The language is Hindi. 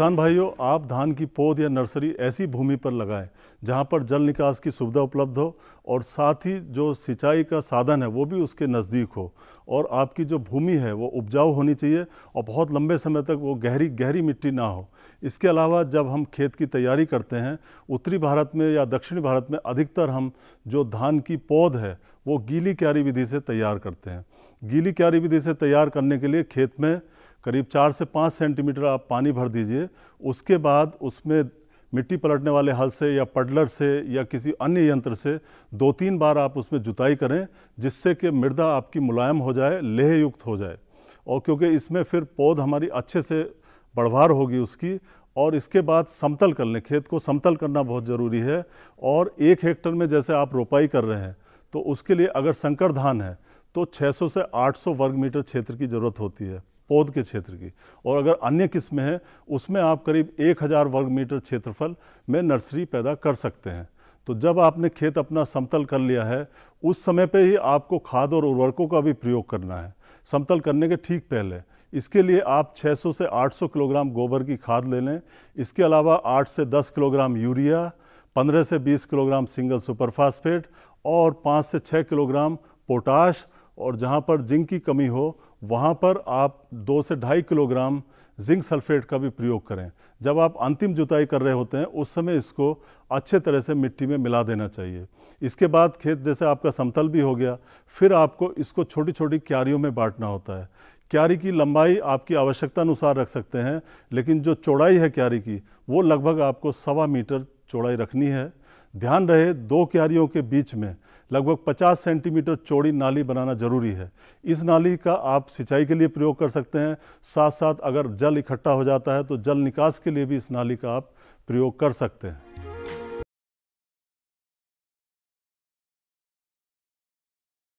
किसान भाइयों आप धान की पौध या नर्सरी ऐसी भूमि पर लगाएं जहां पर जल निकास की सुविधा उपलब्ध हो और साथ ही जो सिंचाई का साधन है वो भी उसके नज़दीक हो और आपकी जो भूमि है वो उपजाऊ होनी चाहिए और बहुत लंबे समय तक वो गहरी गहरी मिट्टी ना हो इसके अलावा जब हम खेत की तैयारी करते हैं उत्तरी भारत में या दक्षिणी भारत में अधिकतर हम जो धान की पौध है वो गीली क्यारी विधि से तैयार करते हैं गीली क्यारी विधि से तैयार करने के लिए खेत में करीब चार से पाँच सेंटीमीटर आप पानी भर दीजिए उसके बाद उसमें मिट्टी पलटने वाले हल से या पडलर से या किसी अन्य यंत्र से दो तीन बार आप उसमें जुताई करें जिससे कि मृदा आपकी मुलायम हो जाए लेह युक्त हो जाए और क्योंकि इसमें फिर पौध हमारी अच्छे से बढ़वार होगी उसकी और इसके बाद समतल कर लें खेत को समतल करना बहुत ज़रूरी है और एक हेक्टर में जैसे आप रोपाई कर रहे हैं तो उसके लिए अगर संकर धान है तो 600 से 800 वर्ग मीटर क्षेत्र की ज़रूरत होती है पौध के क्षेत्र की और अगर अन्य किस्में हैं उसमें आप करीब एक हज़ार वर्ग मीटर क्षेत्रफल में नर्सरी पैदा कर सकते हैं तो जब आपने खेत अपना समतल कर लिया है उस समय पे ही आपको खाद और उर्वरकों का भी प्रयोग करना है समतल करने के ठीक पहले इसके लिए आप 600 से 800 किलोग्राम गोबर की खाद ले लें इसके अलावा 8 से 10 किलोग्राम यूरिया 15 से 20 किलोग्राम सिंगल सुपरफास्फेट और 5 से 6 किलोग्राम पोटाश और जहाँ पर जिंक की कमी हो वहाँ पर आप दो से ढाई किलोग्राम जिंक सल्फेट का भी प्रयोग करें जब आप अंतिम जुताई कर रहे होते हैं उस समय इसको अच्छे तरह से मिट्टी में मिला देना चाहिए इसके बाद खेत जैसे आपका समतल भी हो गया फिर आपको इसको छोटी छोटी क्यारियों में बांटना होता है क्यारी की लंबाई आपकी आवश्यकता अनुसार रख सकते हैं लेकिन जो चौड़ाई है क्यारी की वो लगभग आपको सवा मीटर चौड़ाई रखनी है ध्यान रहे दो क्यारियों के बीच में लगभग 50 सेंटीमीटर चौड़ी नाली बनाना जरूरी है इस नाली का आप सिंचाई के लिए प्रयोग कर सकते हैं साथ साथ अगर जल इकट्ठा हो जाता है तो जल निकास के लिए भी इस नाली का आप प्रयोग कर सकते हैं